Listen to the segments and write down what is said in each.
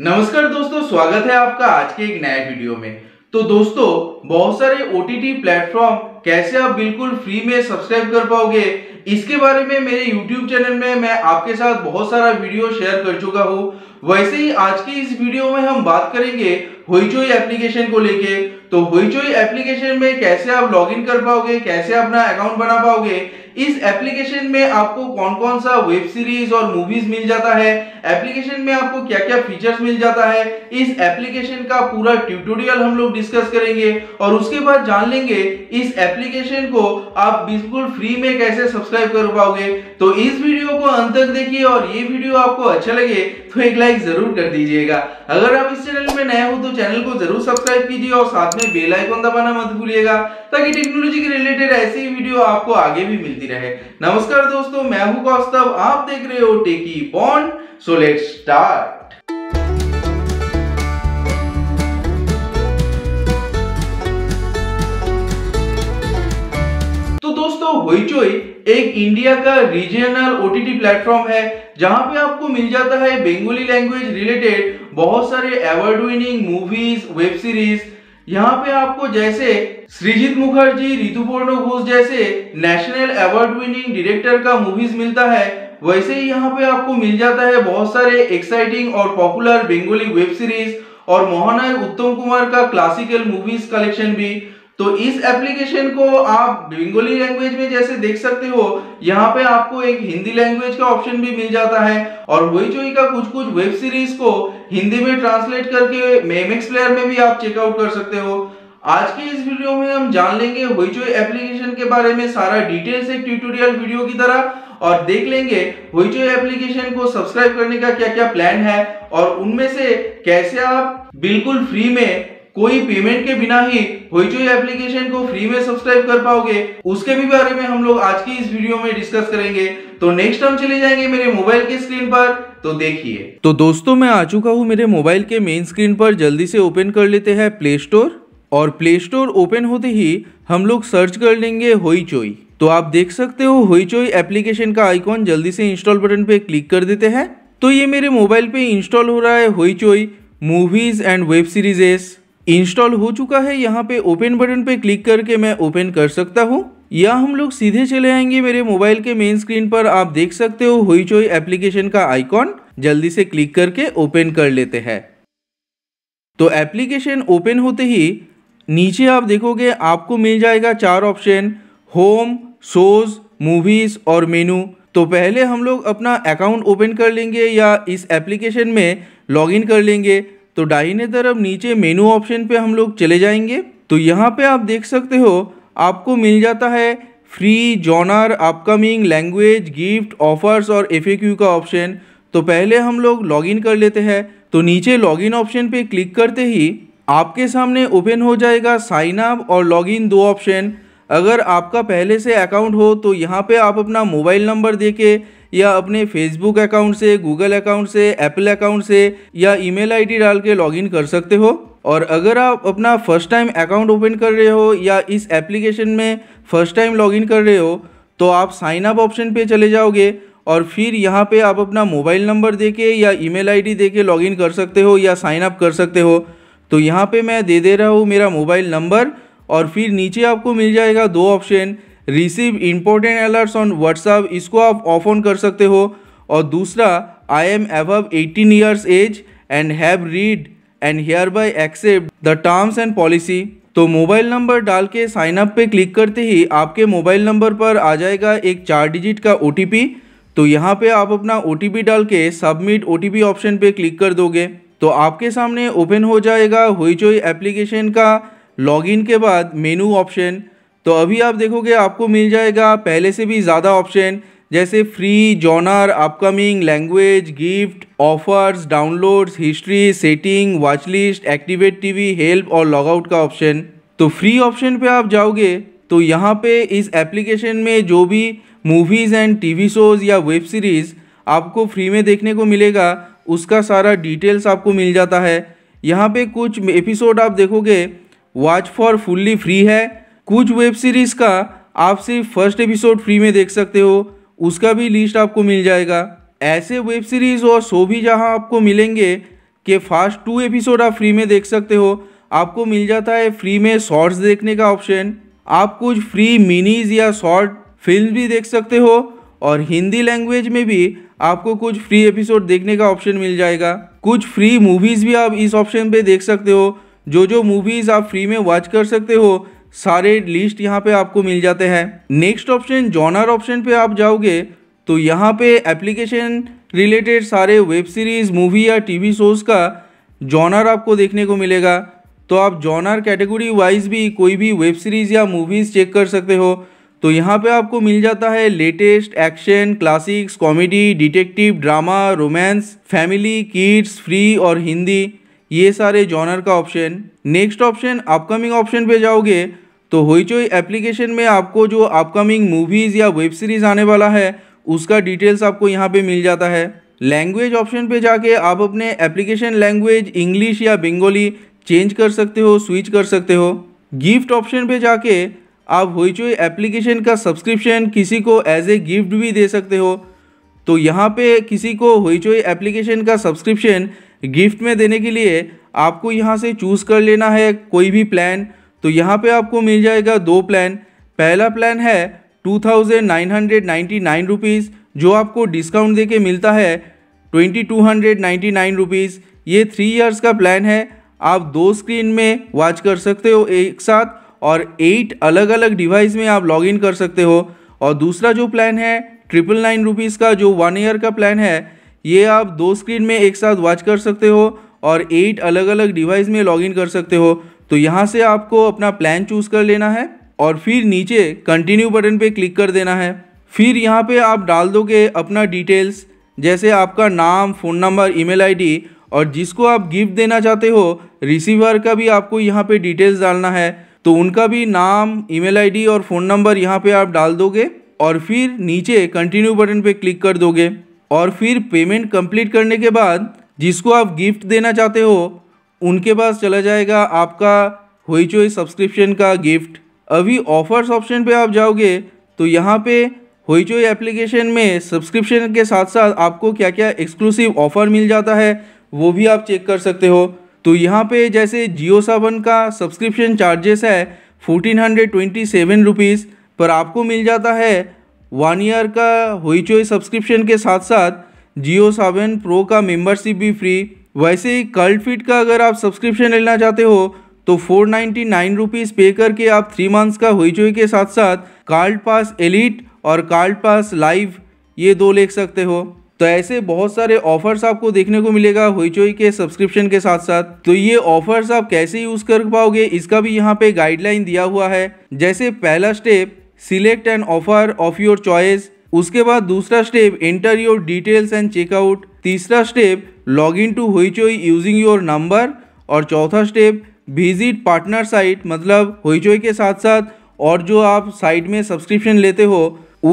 नमस्कार दोस्तों स्वागत है आपका आज के एक नए वीडियो में तो दोस्तों बहुत सारे ओ टी प्लेटफॉर्म कैसे आप बिल्कुल फ्री में सब्सक्राइब कर पाओगे इसके बारे में मेरे YouTube चैनल में मैं आपके साथ बहुत सारा वीडियो शेयर कर चुका हूँ वैसे ही आज की इस वीडियो में हम बात करेंगे होईचोई एप्लीकेशन को लेके तो होईचोई एप्लीकेशन में कैसे आप लॉगिन कर पाओगे कैसे अपना अकाउंट बना पाओगे इस एप्लीकेशन में आपको कौन कौन सा वेब सीरीज और मूवीज मिल जाता है एप्लीकेशन में आपको क्या क्या फीचर्स मिल जाता है इस एप्लीकेशन का पूरा ट्यूटोरियल हम लोग डिस्कस करेंगे और उसके बाद जान लेंगे इस एप्लीकेशन को आप बिल्कुल फ्री में कैसे सब्सक्राइब कर पाओगे तो इस वीडियो को अंत तक देखिए और ये वीडियो आपको अच्छा लगे तो एक लाइक जरूर कर दीजिएगा अगर आप इस चैनल में नए हो तो चैनल को जरूर सब्सक्राइब कीजिए और साथ में बेलाइकोन दबाना मत भूलिएगा ताकि टेक्नोलॉजी के रिलेटेड ऐसी वीडियो आपको आगे भी मिलती मिलती रहे नमस्कार दोस्तों मैं हूं कौस्तव आप देख रहे हो techy bond so let start तो दोस्तों एक इंडिया का रीजनल ओटीटी प्लेटफॉर्म है जहां पे आपको मिल जाता है बेंगोली लैंग्वेज रिलेटेड बहुत सारे award winning movies web series यहाँ पे आपको जैसे श्रीजीत मुखर्जी ऋतुपूर्ण घोष जैसे नेशनल अवार्ड विनिंग डायरेक्टर का मूवीज मिलता है वैसे ही यहाँ पे आपको मिल जाता है बहुत सारे एक्साइटिंग और पॉपुलर बेंगोली वेब सीरीज और मोहनाय उत्तम कुमार का क्लासिकल मूवीज कलेक्शन भी तो इस एप्लीकेशन को आप बेंगोली लैंग्वेज में जैसे देख सकते हो यहाँ पे आपको एक हिंदी लैंग्वेज का ऑप्शन भी मिल जाता है और वही का कुछ कुछ वेब सीरीज को हिंदी में ट्रांसलेट करके मेमिक्स प्लेयर में भी आप चेकआउट कर सकते हो आज के इस वीडियो में हम जान लेंगे वही हुईचोई एप्लीकेशन के बारे में सारा डिटेल्स एक ट्यूटोरियल वीडियो की तरह और देख लेंगे वही हुईचोई एप्लीकेशन को सब्सक्राइब करने का क्या क्या प्लान है और उनमें से कैसे आप बिल्कुल फ्री में कोई पेमेंट के बिना ही होइचोई एप्लीकेशन को फ्री में सब्सक्राइब कर पाओगे उसके भी बारे में हम लोग आज की इस वीडियो में डिस्कस करेंगे तो नेक्स्ट हम चले जाएंगे मेरे मोबाइल की स्क्रीन पर तो देखिए तो दोस्तों मैं आ चुका हूँ मेरे मोबाइल के मेन स्क्रीन पर जल्दी से ओपन कर लेते हैं प्ले स्टोर और प्ले स्टोर ओपन होते ही हम लोग सर्च कर लेंगे होइचोई तो आप देख सकते हो होइचोई एप्लीकेशन का आइकॉन जल्दी से इंस्टॉल बटन पे क्लिक कर देते हैं तो ये मेरे मोबाइल पे इंस्टॉल हो रहा है Hoichoi movies and web serieses install हो चुका है यहाँ पे ओपन बटन पे क्लिक करके मैं ओपन कर सकता हूँ या हम लोग सीधे चले आएंगे मेरे मोबाइल के मेन स्क्रीन पर आप देख सकते हो हुई चोई एप्लीकेशन का आइकॉन जल्दी से क्लिक करके ओपन कर लेते हैं तो एप्लीकेशन ओपन होते ही नीचे आप देखोगे आपको मिल जाएगा चार ऑप्शन होम शोज मूवीज और मेनू तो पहले हम लोग अपना अकाउंट ओपन कर लेंगे या इस एप्लीकेशन में लॉगिन कर लेंगे तो डाइने तरफ नीचे मेनू ऑप्शन पे हम लोग चले जाएंगे तो यहाँ पे आप देख सकते हो आपको मिल जाता है free genre upcoming language gift offers और एफ का ऑप्शन तो पहले हम लोग लॉगिन कर लेते हैं तो नीचे लॉगिन ऑप्शन पे क्लिक करते ही आपके सामने ओपन हो जाएगा साइन अप और लॉगिन दो ऑप्शन अगर आपका पहले से अकाउंट हो तो यहाँ पे आप अपना मोबाइल नंबर दे के या अपने फेसबुक अकाउंट से गूगल अकाउंट से एप्पल अकाउंट से या ईमेल आईडी डाल के लॉगिन कर सकते हो और अगर आप अपना फर्स्ट टाइम अकाउंट ओपन कर रहे हो या इस एप्लीकेशन में फर्स्ट टाइम लॉगिन कर रहे हो तो आप साइन अप ऑप्शन पे चले जाओगे और फिर यहाँ पे आप अपना मोबाइल नंबर दे के या ईमेल आईडी दे के लॉगिन कर सकते हो या साइन अप कर सकते हो तो यहाँ पे मैं दे दे रहा हूँ मेरा मोबाइल नंबर और फिर नीचे आपको मिल जाएगा दो option receive important alerts on WhatsApp इसको आप ऑफ ऑन कर सकते हो और दूसरा I am above eighteen years age and have read and hereby accept the terms and policy तो मोबाइल नंबर डाल के साइन अप पे क्लिक करते ही आपके मोबाइल नंबर पर आ जाएगा एक चार डिजिट का ओ तो यहाँ पे आप अपना ओ डाल के सबमिट ओ ऑप्शन पे क्लिक कर दोगे तो आपके सामने ओपन हो जाएगा होईचोई एप्लीकेशन का लॉगिन के बाद मेनू ऑप्शन तो अभी आप देखोगे आपको मिल जाएगा पहले से भी ज़्यादा ऑप्शन जैसे free genre upcoming language gift offers downloads history setting watch list activate TV help और लॉगआउट का ऑप्शन तो फ्री ऑप्शन पे आप जाओगे तो यहाँ पे इस एप्लीकेशन में जो भी मूवीज़ एंड टीवी शोज़ या वेब सीरीज़ आपको फ्री में देखने को मिलेगा उसका सारा डिटेल्स आपको मिल जाता है यहाँ पर कुछ एपिसोड आप देखोगे वॉच फॉर फुल्ली फ्री है कुछ वेब सीरीज़ का आप सिर्फ फर्स्ट एपिसोड फ्री में देख सकते हो उसका भी लिस्ट आपको मिल जाएगा ऐसे वेब सीरीज़ और शो भी जहां आपको मिलेंगे कि फास्ट टू एपिसोड आप फ्री में देख सकते हो आपको मिल जाता है फ्री में शॉर्ट्स देखने का ऑप्शन आप कुछ फ्री मिनीज या शॉर्ट फिल्म भी देख सकते हो और हिंदी लैंग्वेज में भी आपको कुछ फ्री एपिसोड देखने का ऑप्शन मिल जाएगा कुछ फ्री मूवीज़ भी आप इस ऑप्शन पे देख सकते हो जो जो मूवीज़ आप फ्री में वॉच कर सकते हो सारे लिस्ट यहाँ पे आपको मिल जाते हैं नेक्स्ट ऑप्शन जॉनर ऑप्शन पे आप जाओगे तो यहाँ पे एप्लीकेशन रिलेटेड सारे वेब सीरीज़ मूवी या टीवी शोज़ का जॉनर आपको देखने को मिलेगा तो आप जॉनर कैटेगरी वाइज भी कोई भी वेब सीरीज़ या मूवीज़ चेक कर सकते हो तो यहाँ पे आपको मिल जाता है latest action classics comedy detective drama romance family kids free और हिंदी ये सारे जॉनर का option next option upcoming option पे जाओगे तो होईचोई एप्लीकेशन में आपको जो अपकमिंग मूवीज़ या वेब सीरीज़ आने वाला है उसका डिटेल्स आपको यहाँ पे मिल जाता है लैंग्वेज ऑप्शन पे जाके आप अपने एप्लीकेशन लैंग्वेज इंग्लिश या बंगाली चेंज कर सकते हो स्विच कर सकते हो गिफ्ट ऑप्शन पे जाके आप होईचोई एप्लीकेशन का सब्सक्रिप्शन किसी को एज ए गिफ्ट भी दे सकते हो तो यहाँ पे किसी को होईचोई एप्लीकेशन का सब्सक्रिप्शन गिफ्ट में देने के लिए आपको यहाँ से चूज़ कर लेना है कोई भी प्लान तो यहाँ पे आपको मिल जाएगा दो प्लान पहला प्लान है two thousand nine hundred ninety nine rupees जो आपको डिस्काउंट देके मिलता है twenty two hundred ninety nine rupees ये थ्री इयर्स का प्लान है आप दो स्क्रीन में वॉच कर सकते हो एक साथ और एट अलग अलग डिवाइस में आप लॉगिन कर सकते हो और दूसरा जो प्लान है ट्रिपल नाइन रुपीज़ का जो वन ईयर का प्लान है ये आप दो स्क्रीन में एक साथ वॉच कर सकते हो और एट अलग अलग डिवाइस में लॉगिन कर सकते हो तो यहाँ से आपको अपना प्लान चूज़ कर लेना है और फिर नीचे कंटिन्यू बटन पे क्लिक कर देना है फिर यहाँ पे आप डाल दोगे अपना डिटेल्स जैसे आपका नाम फ़ोन नंबर ईमेल आईडी और जिसको आप गिफ्ट देना चाहते हो रिसीवर का भी आपको यहाँ पे डिटेल्स डालना है तो उनका भी नाम ईमेल आईडी और फ़ोन नंबर यहाँ पे आप डाल दोगे और फिर नीचे कंटिन्यू बटन पे क्लिक कर दोगे और फिर पेमेंट कम्प्लीट करने के बाद जिसको आप गिफ्ट देना चाहते हो उनके पास चला जाएगा आपका हुई चोई सब्सक्रिप्शन का गिफ्ट अभी ऑफर्स ऑप्शन पे आप जाओगे तो यहाँ पे होईचोई एप्लीकेशन में सब्सक्रिप्शन के साथ साथ आपको क्या क्या एक्सक्लूसिव ऑफर मिल जाता है वो भी आप चेक कर सकते हो तो यहाँ पे जैसे जियो सावन का सब्सक्रिप्शन चार्जेस है fourteen hundred twenty seven rupees पर आपको मिल जाता है वन ईयर का चोई सब्सक्रिप्शन के साथ साथ जियो सावन प्रो का मेम्बरशिप भी फ्री वैसे ही कल्ट फिट का अगर आप सब्सक्रिप्शन लेना चाहते हो तो फोर नाइन्टी नाइन रुपीज़ पे करके आप थ्री मंथ्स का हुईचुई के साथ साथ कार्ड पास एलिट और कार्ड पास लाइव ये दो ले सकते हो तो ऐसे बहुत सारे ऑफर्स आपको देखने को मिलेगा हुईचोई के सब्सक्रिप्शन के साथ साथ तो ये ऑफर्स आप कैसे यूज़ कर पाओगे इसका भी यहाँ पे गाइडलाइन दिया हुआ है जैसे पहला step select an offer of your choice उसके बाद दूसरा step enter your details and checkout तीसरा स्टेप लॉग इन टू चोई यूजिंग योर नंबर और चौथा स्टेप विजिट पार्टनर साइट मतलब होईचोई के साथ साथ और जो आप साइट में सब्सक्रिप्शन लेते हो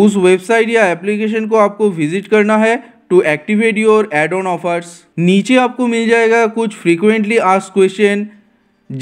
उस वेबसाइट या एप्लीकेशन को आपको विजिट करना है to activate your add on offers नीचे आपको मिल जाएगा कुछ frequently ask question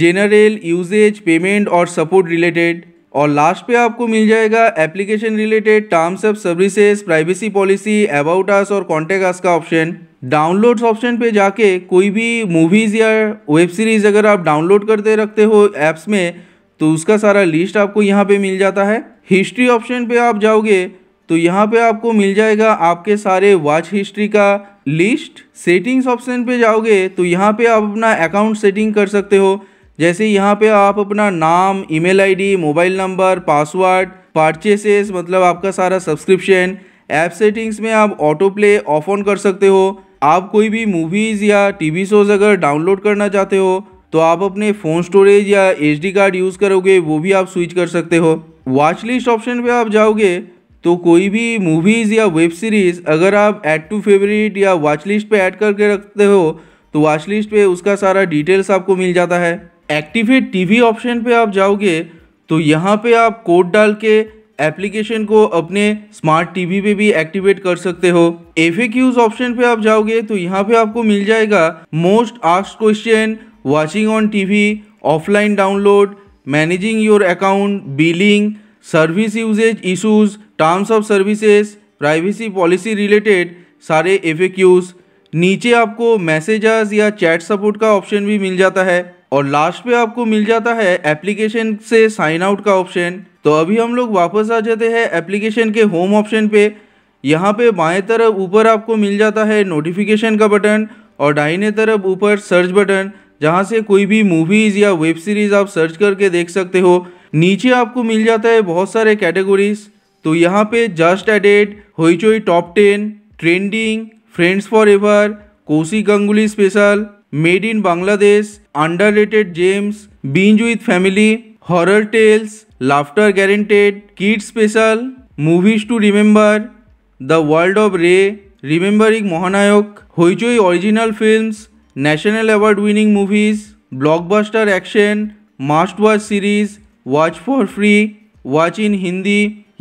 general usages payment और सपोर्ट रिलेटेड और लास्ट पे आपको मिल जाएगा application related terms of services privacy policy about us और कॉन्टेक्ट अस का ऑप्शन डाउनलोड्स ऑप्शन पे जाके कोई भी मूवीज़ या वेब सीरीज़ अगर आप डाउनलोड करते रखते हो ऐप्स में तो उसका सारा लिस्ट आपको यहाँ पे मिल जाता है हिस्ट्री ऑप्शन पे आप जाओगे तो यहाँ पे आपको मिल जाएगा आपके सारे वॉच हिस्ट्री का लिस्ट सेटिंग्स ऑप्शन पे जाओगे तो यहाँ पे आप अपना अकाउंट सेटिंग कर सकते हो जैसे यहाँ पे आप अपना नाम email ID, mobile number password purchases मतलब आपका सारा सब्सक्रिप्शन ऐप सेटिंग्स में आप ऑटो प्ले ऑफ ऑन कर सकते हो आप कोई भी मूवीज़ या टीवी शोज़ अगर डाउनलोड करना चाहते हो तो आप अपने फ़ोन स्टोरेज या एच कार्ड यूज़ करोगे वो भी आप स्विच कर सकते हो वॉच लिस्ट ऑप्शन पे आप जाओगे तो कोई भी मूवीज़ या वेब सीरीज़ अगर आप ऐड टू फेवरेट या वॉच लिस्ट पे ऐड करके रखते हो तो वॉच लिस्ट पे उसका सारा डिटेल्स आपको मिल जाता है एक्टिवेट टीवी ऑप्शन पे आप जाओगे तो यहाँ पे आप कोड डाल के एप्लीकेशन को अपने स्मार्ट टीवी पे भी एक्टिवेट कर सकते हो एफ ऑप्शन पे आप जाओगे तो यहाँ पे आपको मिल जाएगा most ask question watching on TV offline download managing your account billing service usages issues terms of services privacy policy related सारे एफ नीचे आपको मैसेजेस या चैट सपोर्ट का ऑप्शन भी मिल जाता है और लास्ट पे आपको मिल जाता है एप्लीकेशन से साइन आउट का ऑप्शन तो अभी हम लोग वापस आ जाते हैं एप्लीकेशन के होम ऑप्शन पे यहाँ पे बाएं तरफ ऊपर आपको मिल जाता है नोटिफिकेशन का बटन और डाइने तरफ ऊपर सर्च बटन जहाँ से कोई भी मूवीज़ या वेब सीरीज़ आप सर्च करके देख सकते हो नीचे आपको मिल जाता है बहुत सारे कैटेगरीज तो यहाँ पे just added Hoichoi top ten trending friends for ever कोसी Ganguly special made in Bangladesh underrated gems binge with family horror tales laughter guaranteed kid special movies to remember the world of Ray remembering Mahanayak Hoichoi film films award award winning movies blockbuster action must watch series watch for free watch in Hindi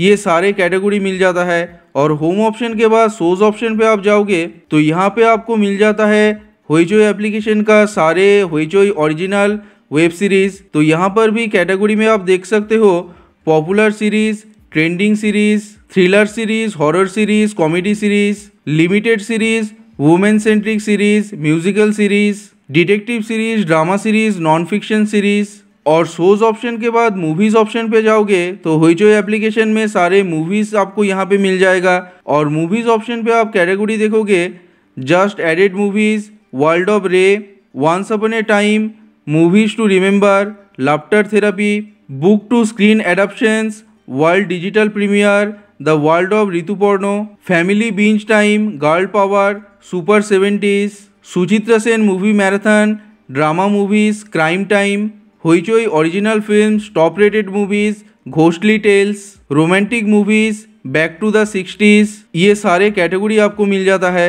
ये सारे category मिल जाता है और home option के बाद सोज option पे आप जाओगे तो यहाँ पे आपको मिल जाता है हुईजोई एप्लीकेशन का सारे हुईजोई ओरिजिनल वेब सीरीज़ तो यहाँ पर भी कैटेगरी में आप देख सकते हो popular series trending series thriller series horror series comedy series limited series women centric series musical series detective series drama series non fiction series और शोज ऑप्शन के बाद मूवीज ऑप्शन पे जाओगे तो हुईचो एप्लीकेशन में सारे मूवीज आपको यहाँ पे मिल जाएगा और मूवीज ऑप्शन पे आप कैटेगरी देखोगे just added movies world of Ray once upon a time movies to remember laughter therapy book to screen adaptations world digital premiere the world of Rituparno family beach time girl power super seventies Suchitra Sen movie marathon drama movies crime time Hoichoi original film top rated movies ghostly tales romantic movies back to the ये सारे category आपको मिल जाता है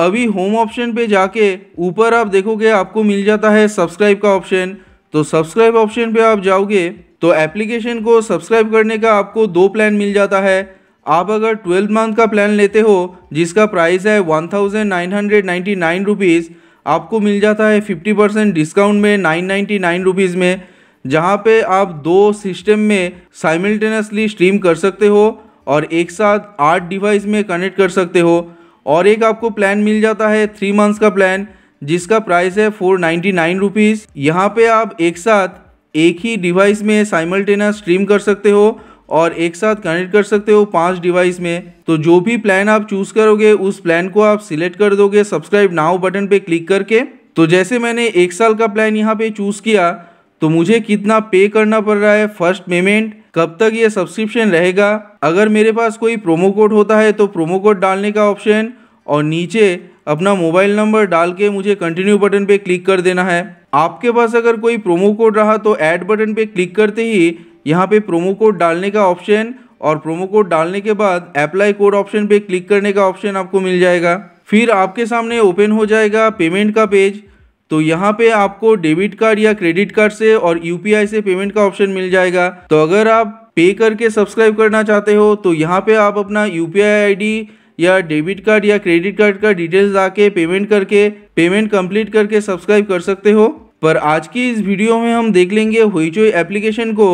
अभी home option पे जाके ऊपर आप देखोगे आपको मिल जाता है सब्सक्राइब का ऑप्शन तो सब्सक्राइब ऑप्शन पे आप जाओगे तो एप्लीकेशन को सब्सक्राइब करने का आपको दो प्लान मिल जाता है आप अगर ट्वेल्थ मंथ का प्लान लेते हो जिसका प्राइस है one thousand nine hundred ninety nine rupees आपको मिल जाता है फिफ्टी परसेंट डिस्काउंट में नाइन नाइन्टी नाइन रुपीज़ में जहाँ पे आप दो सिस्टम में साइमल्टेनियसली स्ट्रीम कर सकते हो और एक साथ आठ डिवाइस में कनेक्ट कर सकते हो और एक आपको प्लान मिल जाता है थ्री मंथ्स का प्लान जिसका प्राइस है फोर नाइन्टी नाइन रुपीज़ यहाँ पर आप एक साथ एक ही डिवाइस में साइमल्टेना स्ट्रीम कर सकते हो और एक साथ कनेक्ट कर सकते हो पांच डिवाइस में तो जो भी प्लान आप चूज़ करोगे उस प्लान को आप सिलेक्ट कर दोगे सब्सक्राइब नाउ बटन पे क्लिक करके तो जैसे मैंने एक साल का प्लान यहाँ पे चूज़ किया तो मुझे कितना पे करना पड़ रहा है फर्स्ट पेमेंट कब तक ये सब्सक्रिप्शन रहेगा अगर मेरे पास कोई प्रोमो कोड होता है तो प्रोमो कोड डालने का ऑप्शन और नीचे अपना मोबाइल नंबर डाल के मुझे कंटिन्यू बटन पे क्लिक कर देना है आपके पास अगर कोई प्रोमो कोड रहा तो ऐड बटन पे क्लिक करते ही यहाँ पे प्रोमो कोड डालने का ऑप्शन और प्रोमो कोड डालने के बाद अप्लाई कोड ऑप्शन पे क्लिक करने का ऑप्शन आपको मिल जाएगा फिर आपके सामने ओपन हो जाएगा पेमेंट का पेज तो यहाँ पे आपको डेबिट कार्ड या क्रेडिट कार्ड से और यूपीआई से पेमेंट का ऑप्शन मिल जाएगा तो अगर आप पे करके सब्सक्राइब करना चाहते हो तो यहाँ पे आप अपना यूपीआई आईडी या डेबिट कार्ड या क्रेडिट कार्ड का डिटेल्स डाके पेमेंट करके पेमेंट कंप्लीट करके सब्सक्राइब कर सकते हो पर आज की इस वीडियो में हम देख लेंगे हुईचोई एप्लीकेशन को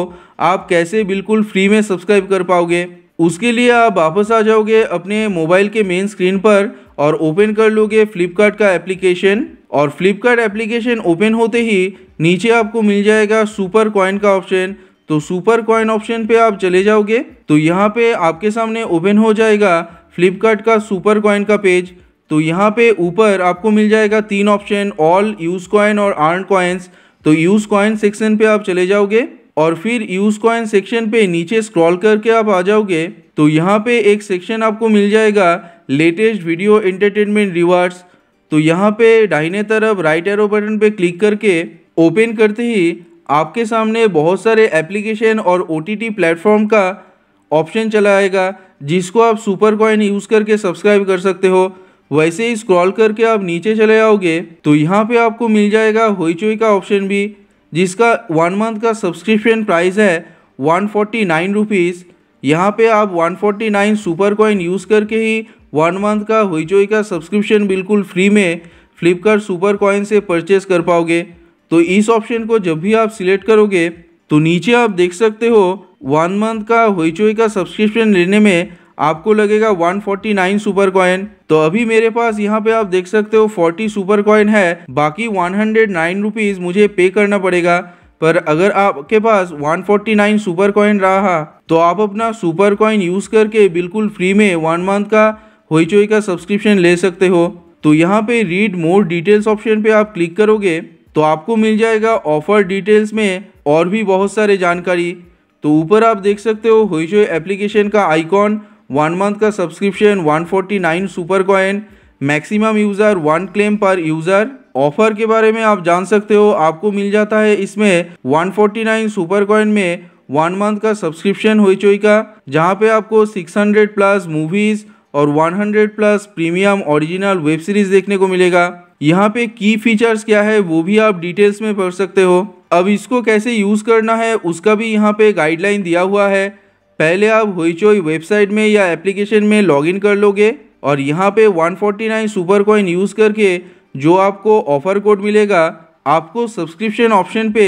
आप कैसे बिल्कुल फ्री में सब्सक्राइब कर पाओगे उसके लिए आप वापस आ जाओगे अपने मोबाइल के मेन स्क्रीन पर और ओपन कर लोगे फ्लिपकार्ट का एप्लीकेशन और फ्लिपकार्ट एप्लीकेशन ओपन होते ही नीचे आपको मिल जाएगा सुपर कॉइन का ऑप्शन तो सुपर कॉइन ऑप्शन पे आप चले जाओगे तो यहाँ पे आपके सामने ओपन हो जाएगा फ्लिपकार्ट का सुपर कॉइन का पेज तो यहाँ पे ऊपर आपको मिल जाएगा तीन ऑप्शन ऑल यूज कॉइन और आर्न कॉइन्स तो यूज कॉइन सेक्शन पे आप चले जाओगे और फिर यूज कॉइन सेक्शन पे नीचे स्क्रॉल करके आप आ जाओगे तो यहाँ पे एक सेक्शन आपको मिल जाएगा लेटेस्ट वीडियो एंटरटेनमेंट रिवार्ड्स तो यहाँ पे दाहिने तरफ राइट एरो बटन पे क्लिक करके ओपन करते ही आपके सामने बहुत सारे एप्लीकेशन और ओ टी प्लेटफॉर्म का ऑप्शन चला आएगा जिसको आप सुपर कॉइन यूज़ करके सब्सक्राइब कर सकते हो वैसे ही स्क्रॉल करके आप नीचे चले आओगे तो यहाँ पे आपको मिल जाएगा होइचोई का ऑप्शन भी जिसका वन मंथ का सब्सक्रिप्शन प्राइस है वन फोर्टी नाइन रुपीज़ यहाँ पे आप one forty nine super coin use करके ही वन मंथ का हुईचोई का सब्सक्रिप्शन बिल्कुल फ्री में फ्लिपकार्ट सुपर कॉइन से परचेज कर पाओगे तो इस ऑप्शन को जब भी आप सिलेक्ट करोगे तो नीचे आप देख सकते हो वन मंथ का हुईचोई का सब्सक्रिप्शन लेने में आपको लगेगा 149 सुपर कॉइन तो अभी मेरे पास यहाँ पे आप देख सकते हो 40 सुपर कॉइन है बाकी 109 हंड्रेड मुझे पे करना पड़ेगा पर अगर आपके पास 149 सुपर कॉइन रहा तो आप अपना सुपर कॉइन यूज़ करके बिल्कुल फ्री में वन मंथ का होईचोई का सब्सक्रिप्शन ले सकते हो तो यहाँ पे रीड मोर डिटेल्स ऑप्शन पे आप क्लिक करोगे तो आपको मिल जाएगा ऑफर डिटेल्स में और भी बहुत सारे जानकारी तो ऊपर आप देख सकते हो होईचोई एप्लीकेशन का आइकॉन वन मंथ का subscription 149 super coin maximum user one claim per user offer के बारे में आप जान सकते हो आपको मिल जाता है इसमें वन फोर्टी सुपर कॉइन में वन मंथ का सब्सक्रिप्शन होईचोई का जहाँ पे आपको 600 प्लस मूवीज़ और 100 plus premium original web series देखने को मिलेगा यहाँ पे की फीचर्स क्या है वो भी आप डिटेल्स में पढ़ सकते हो अब इसको कैसे यूज़ करना है उसका भी यहाँ पे गाइडलाइन दिया हुआ है पहले आप होईचोई वेबसाइट में या एप्लीकेशन में लॉगिन कर लोगे और यहाँ पे 149 सुपर कॉइन यूज़ करके जो आपको ऑफर कोड मिलेगा आपको सब्सक्रिप्शन ऑप्शन पे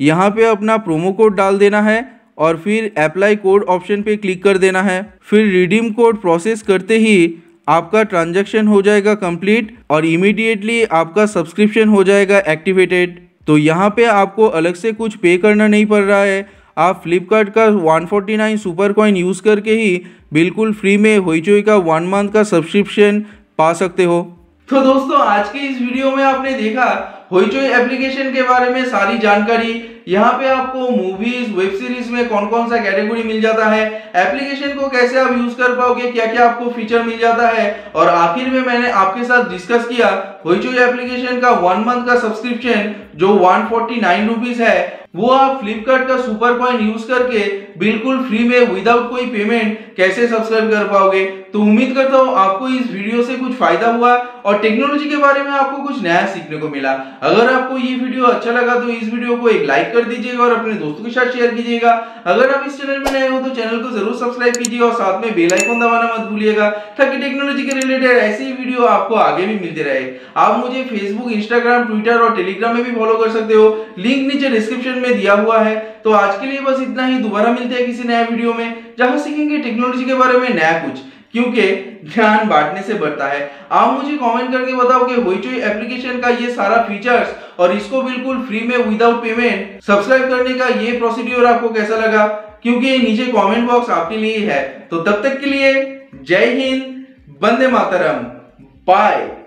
यहाँ पे अपना प्रोमो कोड डाल देना है और फिर अप्लाई कोड ऑप्शन पे क्लिक कर देना है फिर रिडीम कोड प्रोसेस करते ही आपका ट्रांजैक्शन हो जाएगा कंप्लीट और इमीडिएटली आपका सब्सक्रिप्शन हो जाएगा एक्टिवेटेड तो यहाँ पे आपको अलग से कुछ पे करना नहीं पड़ रहा है आप फ्लिपकार्ट का 149 सुपर कॉइन यूज़ करके ही बिल्कुल फ्री में होईचोई का वन मंथ का सब्सक्रिप्शन पा सकते हो तो दोस्तों आज के इस वीडियो में आपने देखा होईचोई एप्लीकेशन के बारे में सारी जानकारी यहाँ पे आपको मूवीज वेब सीरीज में कौन कौन सा कैटेगरी मिल जाता है एप्लीकेशन को कैसे आप यूज कर पाओगे क्या क्या आपको फीचर मिल जाता है और आखिर में मैंने आपके साथ डिस्कस किया होइचो एप्लीकेशन का वन मंथ का सब्सक्रिप्शन जो वन फोर्टी है वो आप फ्लिपकार्ट का सुपर पॉइंट यूज करके बिल्कुल फ्री में विदाउट कोई पेमेंट कैसे सब्सक्राइब कर पाओगे तो उम्मीद करता हूँ आपको इस वीडियो से कुछ फायदा हुआ और टेक्नोलॉजी के बारे में आपको कुछ नया सीखने को मिला अगर आपको ये वीडियो अच्छा लगा तो इस वीडियो को एक लाइक कर दीजिएगा और अपने दोस्तों के साथ शेयर कीजिएगा अगर आप इस चैनल में नए हो तो चैनल को जरूर सब्सक्राइब कीजिए और साथ में बेल दबाना मत भूलिएगा ताकि टेक्नोलॉजी के रिलेटेड ऐसी वीडियो आपको आगे भी मिलते रहे आप मुझे फेसबुक इंस्टाग्राम ट्विटर और टेलीग्राम में भी फॉलो कर सकते हो लिंक नीचे डिस्क्रिप्शन में दिया हुआ है तो आज के लिए बस इतना ही दोबारा मिलते हैं किसी नया वीडियो में जहां सीखेंगे टेक्नोलॉजी के बारे में नया कुछ क्योंकि ज्ञान बांटने से बढ़ता है आप मुझे कमेंट करके बताओ कि होईचोई एप्लीकेशन का ये सारा फीचर्स और इसको बिल्कुल फ्री में विदाउट पेमेंट सब्सक्राइब करने का ये प्रोसीड्योर आपको कैसा लगा क्योंकि नीचे कमेंट बॉक्स आपके लिए है तो तब तक के लिए जय हिंद वंदे मातरम बाय